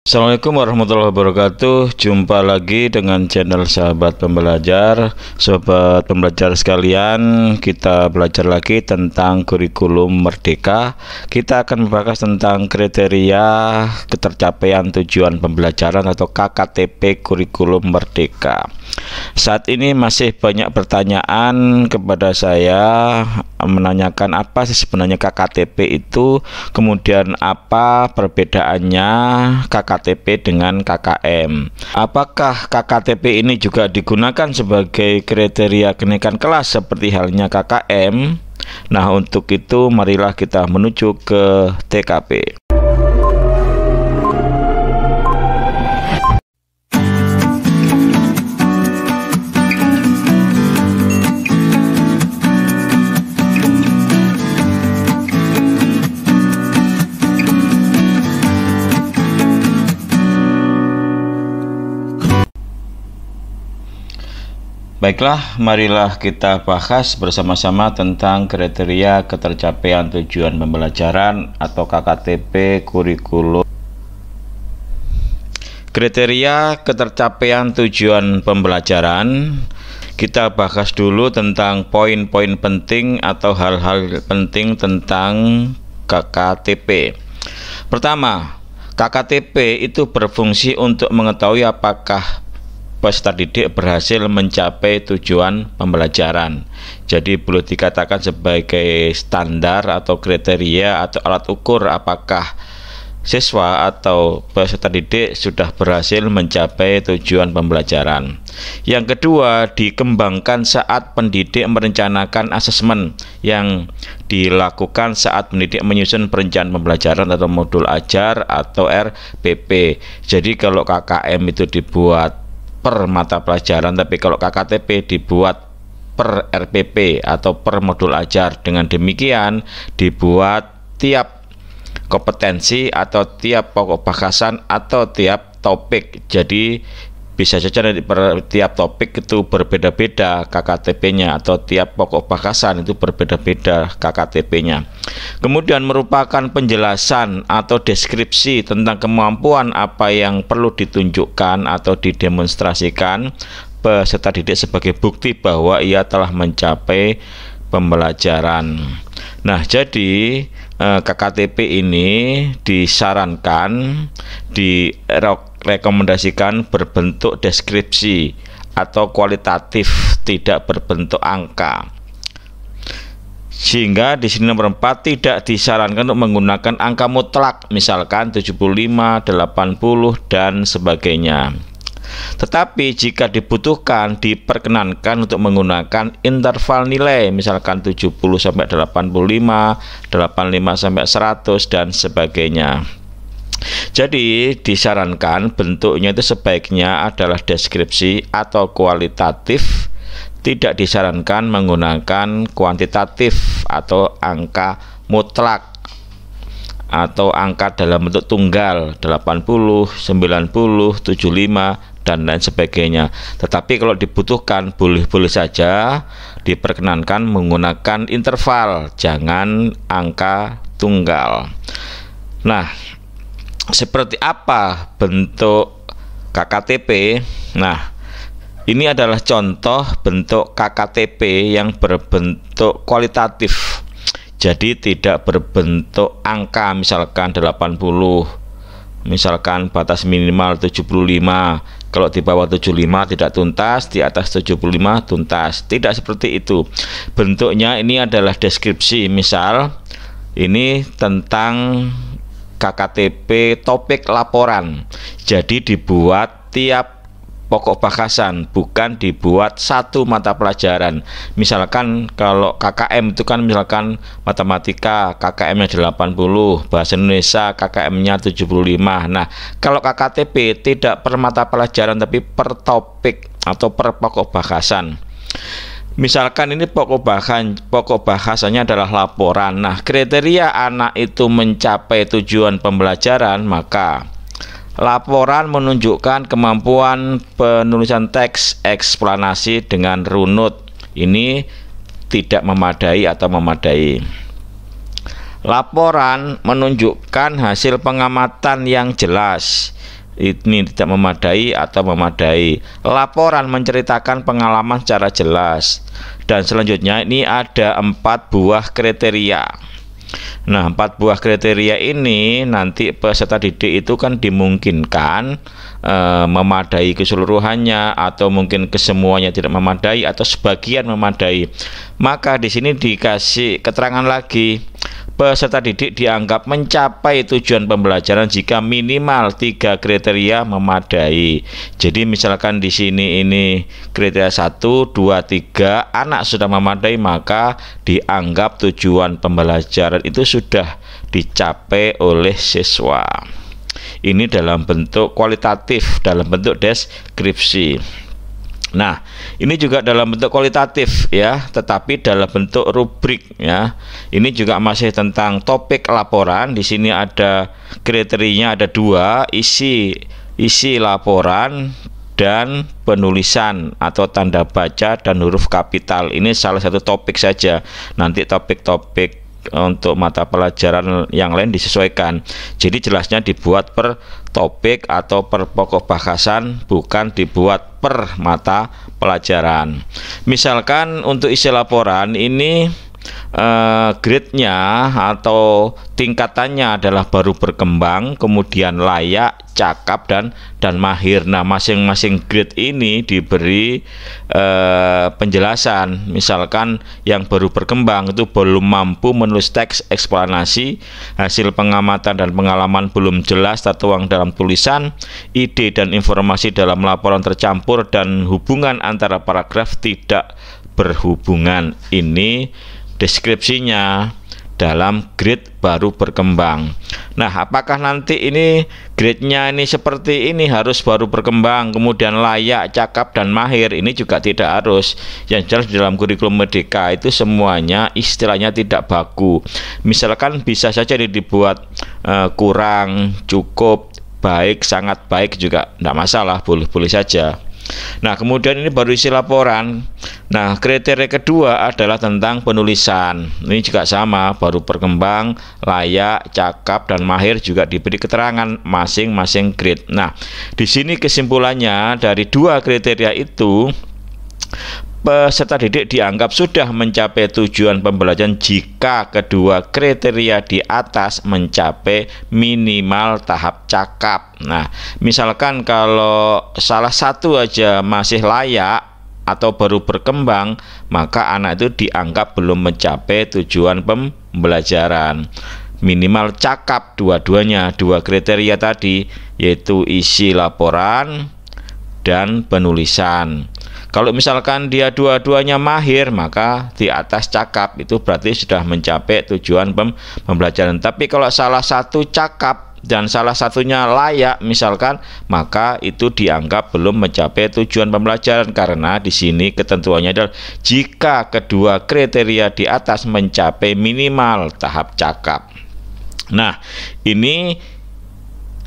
Assalamualaikum warahmatullahi wabarakatuh Jumpa lagi dengan channel sahabat pembelajar Sobat pembelajar sekalian Kita belajar lagi tentang kurikulum merdeka Kita akan membahas tentang kriteria ketercapaian tujuan pembelajaran Atau KKTP kurikulum merdeka Saat ini masih banyak pertanyaan kepada saya Menanyakan apa sih sebenarnya KKTP itu Kemudian apa perbedaannya KKTP KTP dengan KKM. Apakah KKTP ini juga digunakan sebagai kriteria kenaikan kelas seperti halnya KKM? Nah, untuk itu marilah kita menuju ke TKP. Baiklah, marilah kita bahas bersama-sama tentang kriteria ketercapaian tujuan pembelajaran atau KKTP kurikulum. Kriteria ketercapaian tujuan pembelajaran kita bahas dulu tentang poin-poin penting atau hal-hal penting tentang KKTP. Pertama, KKTP itu berfungsi untuk mengetahui apakah peserta didik berhasil mencapai tujuan pembelajaran. Jadi boleh dikatakan sebagai standar atau kriteria atau alat ukur apakah siswa atau peserta didik sudah berhasil mencapai tujuan pembelajaran. Yang kedua, dikembangkan saat pendidik merencanakan asesmen yang dilakukan saat pendidik menyusun perencanaan pembelajaran atau modul ajar atau RPP. Jadi kalau KKM itu dibuat per mata pelajaran tapi kalau KKTP dibuat per RPP atau per modul ajar dengan demikian dibuat tiap kompetensi atau tiap pokok bahasan atau tiap topik jadi bisa saja dari per, tiap topik itu berbeda-beda KKTP-nya atau tiap pokok bahasan itu berbeda-beda KKTP-nya. Kemudian merupakan penjelasan atau deskripsi tentang kemampuan apa yang perlu ditunjukkan atau didemonstrasikan peserta didik sebagai bukti bahwa ia telah mencapai pembelajaran. Nah, jadi eh, KKTP ini disarankan di rekomendasikan berbentuk deskripsi atau kualitatif tidak berbentuk angka sehingga di sini nomor 4 tidak disarankan untuk menggunakan angka mutlak misalkan 75, 80 dan sebagainya tetapi jika dibutuhkan diperkenankan untuk menggunakan interval nilai misalkan 70 sampai 85, 85 sampai 100 dan sebagainya jadi disarankan bentuknya itu sebaiknya adalah deskripsi atau kualitatif, tidak disarankan menggunakan kuantitatif atau angka mutlak atau angka dalam bentuk tunggal 80, 90, 75 dan lain sebagainya. Tetapi kalau dibutuhkan boleh-boleh saja diperkenankan menggunakan interval, jangan angka tunggal. Nah, seperti apa bentuk KKTP? Nah, ini adalah contoh bentuk KKTP yang berbentuk kualitatif. Jadi tidak berbentuk angka misalkan 80, misalkan batas minimal 75. Kalau di bawah 75 tidak tuntas, di atas 75 tuntas. Tidak seperti itu. Bentuknya ini adalah deskripsi, misal ini tentang KKTP topik laporan jadi dibuat tiap pokok bahasan bukan dibuat satu mata pelajaran misalkan kalau KKM itu kan misalkan matematika KKM nya 80 bahasa Indonesia KKM nya 75 nah kalau KKTP tidak per mata pelajaran tapi per topik atau per pokok bahasan Misalkan ini pokok bahan, pokok bahasanya adalah laporan. Nah, kriteria anak itu mencapai tujuan pembelajaran, maka laporan menunjukkan kemampuan penulisan teks eksplanasi dengan runut. Ini tidak memadai atau memadai. Laporan menunjukkan hasil pengamatan yang jelas ini tidak memadai atau memadai. Laporan menceritakan pengalaman secara jelas. Dan selanjutnya ini ada empat buah kriteria. Nah, empat buah kriteria ini nanti peserta didik itu kan dimungkinkan e, memadai keseluruhannya atau mungkin kesemuanya tidak memadai atau sebagian memadai. Maka di sini dikasih keterangan lagi peserta didik dianggap mencapai tujuan pembelajaran jika minimal tiga kriteria memadai. Jadi misalkan di sini ini kriteria 1, 2, 3 anak sudah memadai maka dianggap tujuan pembelajaran itu sudah dicapai oleh siswa. Ini dalam bentuk kualitatif, dalam bentuk deskripsi. Nah, ini juga dalam bentuk kualitatif ya, tetapi dalam bentuk rubrik ya. Ini juga masih tentang topik laporan. Di sini ada kriterinya ada dua, isi isi laporan dan penulisan atau tanda baca dan huruf kapital. Ini salah satu topik saja. Nanti topik-topik untuk mata pelajaran yang lain disesuaikan. Jadi jelasnya dibuat per topik atau per pokok bahasan bukan dibuat per mata pelajaran. Misalkan untuk isi laporan ini uh, grade-nya atau tingkatannya adalah baru berkembang, kemudian layak, cakap dan dan mahir. Nah, masing-masing grade ini diberi uh, penjelasan. Misalkan yang baru berkembang itu belum mampu menulis teks eksplanasi, hasil pengamatan dan pengalaman belum jelas tertuang dalam tulisan, ide dan informasi dalam laporan tercampur dan hubungan antara paragraf tidak berhubungan. Ini deskripsinya dalam grid baru berkembang. Nah, apakah nanti ini gridnya ini seperti ini harus baru berkembang, kemudian layak, cakap, dan mahir? Ini juga tidak harus. Yang jelas di dalam kurikulum Merdeka itu semuanya istilahnya tidak baku. Misalkan bisa saja dibuat uh, kurang, cukup, baik, sangat baik juga tidak masalah, boleh-boleh saja. Nah, kemudian ini baru isi laporan. Nah, kriteria kedua adalah tentang penulisan. Ini juga sama, baru berkembang, layak, cakap, dan mahir juga diberi keterangan masing-masing grade. Nah, di sini kesimpulannya dari dua kriteria itu peserta didik dianggap sudah mencapai tujuan pembelajaran jika kedua kriteria di atas mencapai minimal tahap cakap. Nah, misalkan kalau salah satu aja masih layak atau baru berkembang, maka anak itu dianggap belum mencapai tujuan pembelajaran. Minimal cakap dua-duanya, dua kriteria tadi yaitu isi laporan dan penulisan. Kalau misalkan dia dua-duanya mahir, maka di atas cakap itu berarti sudah mencapai tujuan pem pembelajaran. Tapi kalau salah satu cakap dan salah satunya layak misalkan, maka itu dianggap belum mencapai tujuan pembelajaran karena di sini ketentuannya adalah jika kedua kriteria di atas mencapai minimal tahap cakap. Nah, ini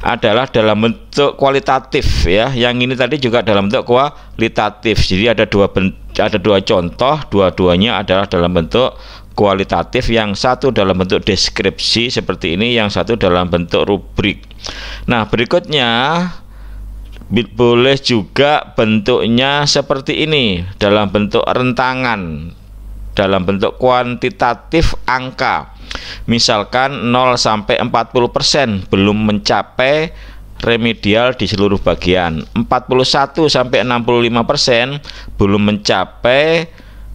adalah dalam bentuk kualitatif ya. Yang ini tadi juga dalam bentuk kualitatif. Jadi ada dua ada dua contoh, dua-duanya adalah dalam bentuk kualitatif, yang satu dalam bentuk deskripsi seperti ini, yang satu dalam bentuk rubrik. Nah, berikutnya boleh juga bentuknya seperti ini dalam bentuk rentangan, dalam bentuk kuantitatif angka. Misalkan 0 sampai 40% belum mencapai remedial di seluruh bagian. 41 sampai 65% belum mencapai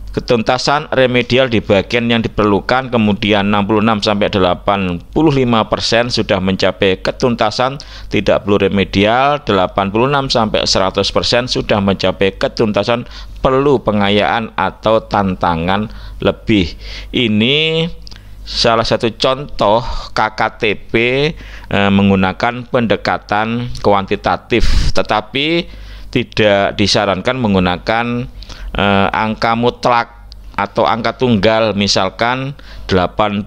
ketuntasan remedial di bagian yang diperlukan kemudian 66 sampai 85% sudah mencapai ketuntasan tidak perlu remedial 86 sampai 100% sudah mencapai ketuntasan perlu pengayaan atau tantangan lebih ini salah satu contoh KKTP e, eh, menggunakan pendekatan kuantitatif tetapi tidak disarankan menggunakan e, angka mutlak atau angka tunggal misalkan 80%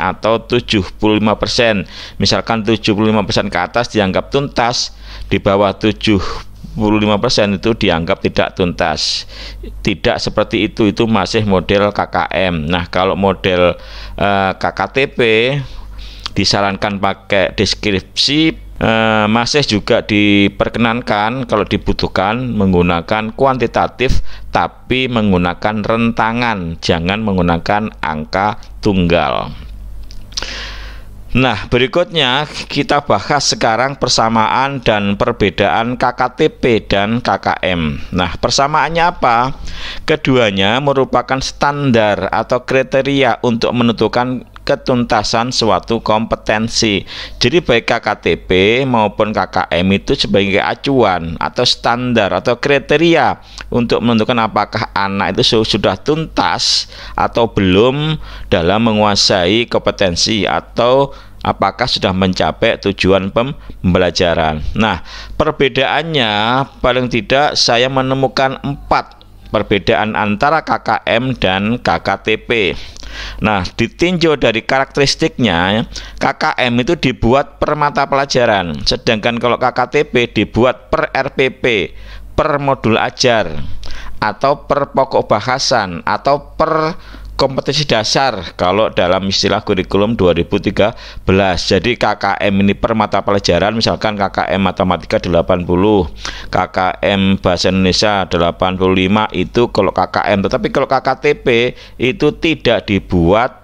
atau 75% misalkan 75% ke atas dianggap tuntas di bawah 95% itu dianggap tidak tuntas. Tidak seperti itu, itu masih model KKM. Nah, kalau model eh, KKTP disarankan pakai deskripsi eh, masih juga diperkenankan kalau dibutuhkan menggunakan kuantitatif tapi menggunakan rentangan, jangan menggunakan angka tunggal. Nah, berikutnya kita bahas sekarang persamaan dan perbedaan KKTP dan KKM. Nah, persamaannya apa? Keduanya merupakan standar atau kriteria untuk menentukan ketuntasan suatu kompetensi. Jadi baik KKTP maupun KKM itu sebagai acuan atau standar atau kriteria untuk menentukan apakah anak itu sudah tuntas atau belum dalam menguasai kompetensi atau apakah sudah mencapai tujuan pembelajaran. Nah, perbedaannya paling tidak saya menemukan empat perbedaan antara KKM dan KKTP. Nah, ditinjau dari karakteristiknya, KKM itu dibuat per mata pelajaran, sedangkan kalau KKTP dibuat per RPP, per modul ajar, atau per pokok bahasan, atau per kompetisi dasar kalau dalam istilah kurikulum 2013. Jadi KKM ini per mata pelajaran misalkan KKM matematika 80, KKM bahasa Indonesia 85 itu kalau KKM. Tetapi kalau KKTP itu tidak dibuat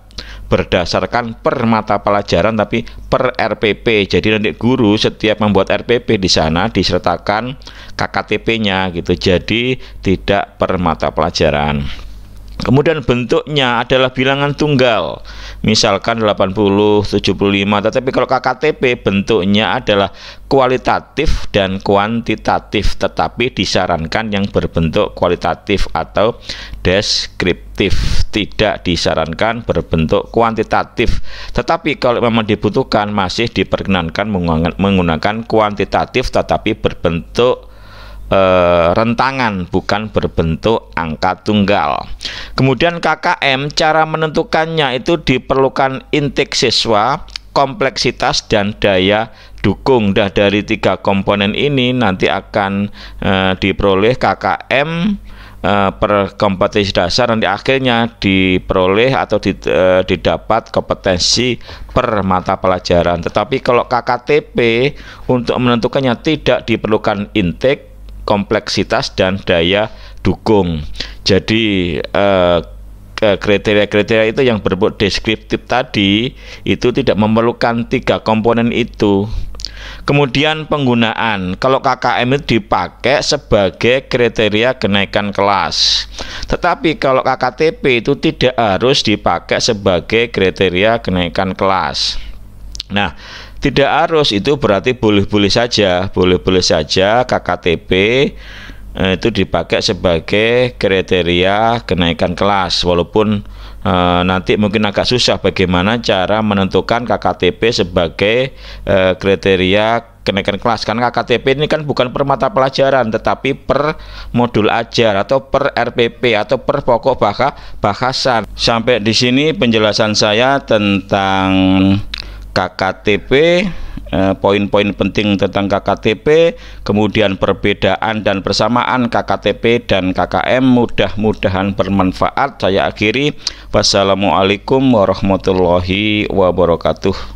berdasarkan per mata pelajaran tapi per RPP. Jadi nanti guru setiap membuat RPP di sana disertakan KKTP-nya gitu. Jadi tidak per mata pelajaran. Kemudian bentuknya adalah bilangan tunggal. Misalkan 80, 75, tetapi kalau KKTP bentuknya adalah kualitatif dan kuantitatif, tetapi disarankan yang berbentuk kualitatif atau deskriptif. Tidak disarankan berbentuk kuantitatif. Tetapi kalau memang dibutuhkan masih diperkenankan menggunakan kuantitatif tetapi berbentuk e, rentangan bukan berbentuk angka tunggal. Kemudian KKM cara menentukannya itu diperlukan intake siswa, kompleksitas dan daya dukung. Dah dari tiga komponen ini nanti akan e, diperoleh KKM e, eh, per kompetensi dasar nanti akhirnya diperoleh atau di, e, didapat kompetensi per mata pelajaran. Tetapi kalau KKTP untuk menentukannya tidak diperlukan intake kompleksitas dan daya dukung. Jadi eh, kriteria-kriteria itu yang berbuat deskriptif tadi itu tidak memerlukan tiga komponen itu. Kemudian penggunaan, kalau KKM itu dipakai sebagai kriteria kenaikan kelas. Tetapi kalau KKTP itu tidak harus dipakai sebagai kriteria kenaikan kelas. Nah, tidak harus itu berarti boleh-boleh saja, boleh-boleh saja KKTP eh, itu dipakai sebagai kriteria kenaikan kelas walaupun eh, nanti mungkin agak susah bagaimana cara menentukan KKTP sebagai eh, kriteria kenaikan kelas karena KKTP ini kan bukan per mata pelajaran tetapi per modul ajar atau per RPP atau per pokok bahasa bahasan sampai di sini penjelasan saya tentang KKTP eh, poin-poin penting tentang KKTP, kemudian perbedaan dan persamaan KKTP dan KKM mudah-mudahan bermanfaat. Saya akhiri. Wassalamualaikum warahmatullahi wabarakatuh.